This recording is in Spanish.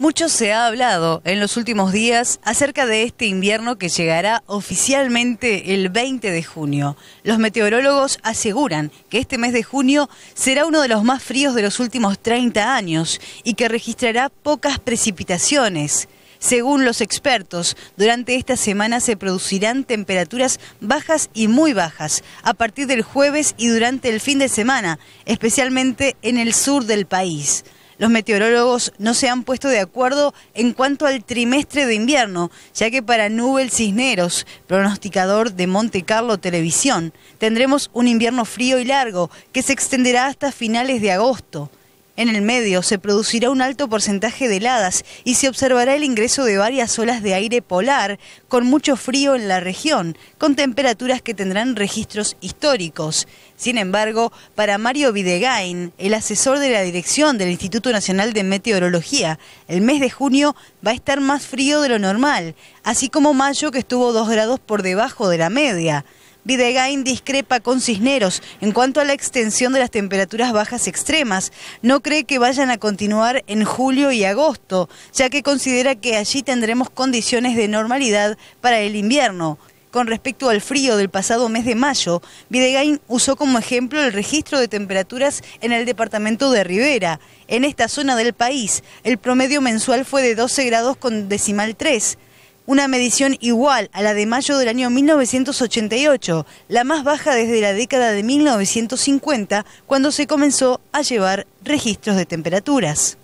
Mucho se ha hablado en los últimos días acerca de este invierno que llegará oficialmente el 20 de junio. Los meteorólogos aseguran que este mes de junio será uno de los más fríos de los últimos 30 años y que registrará pocas precipitaciones. Según los expertos, durante esta semana se producirán temperaturas bajas y muy bajas a partir del jueves y durante el fin de semana, especialmente en el sur del país los meteorólogos no se han puesto de acuerdo en cuanto al trimestre de invierno, ya que para Nubel Cisneros, pronosticador de Monte Carlo Televisión, tendremos un invierno frío y largo que se extenderá hasta finales de agosto. En el medio se producirá un alto porcentaje de heladas y se observará el ingreso de varias olas de aire polar con mucho frío en la región, con temperaturas que tendrán registros históricos. Sin embargo, para Mario Videgain, el asesor de la dirección del Instituto Nacional de Meteorología, el mes de junio va a estar más frío de lo normal, así como mayo que estuvo dos grados por debajo de la media. Videgain discrepa con Cisneros en cuanto a la extensión de las temperaturas bajas extremas. No cree que vayan a continuar en julio y agosto, ya que considera que allí tendremos condiciones de normalidad para el invierno. Con respecto al frío del pasado mes de mayo, Videgain usó como ejemplo el registro de temperaturas en el departamento de Rivera. En esta zona del país, el promedio mensual fue de 12 grados con decimal 3 una medición igual a la de mayo del año 1988, la más baja desde la década de 1950, cuando se comenzó a llevar registros de temperaturas.